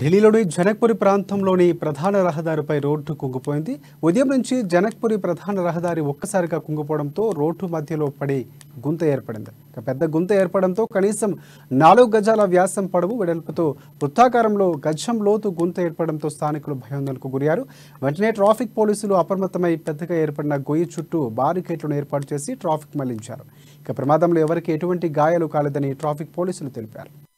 ఢిల్లీలోని జనక్పురి ప్రాంతంలోని ప్రధాన రహదారిపై రోడ్డు కుంగిపోయింది ఉదయం నుంచి జనక్పురి ప్రధాన రహదారి ఒక్కసారిగా కుంగిపోవడంతో రోడ్డు మధ్యలో పడి గుంత ఏర్పడింది పెద్ద గుంత ఏర్పడంతో కనీసం నాలుగు గజాల వ్యాసం పొడవు వెడల్పుతో వృత్తాకారంలో గజం లోతు గుంత ఏర్పడంతో స్థానికులు భయాందోళనకు గురయ్యారు వెంటనే ట్రాఫిక్ పోలీసులు అప్రమత్తమై పెద్దగా ఏర్పడిన గొయ్యి చుట్టూ బారికేట్లను ఏర్పాటు చేసి ట్రాఫిక్ మళ్లించారు ఇక ప్రమాదంలో ఎవరికి ఎటువంటి గాయాలు కాలేదని ట్రాఫిక్ పోలీసులు తెలిపారు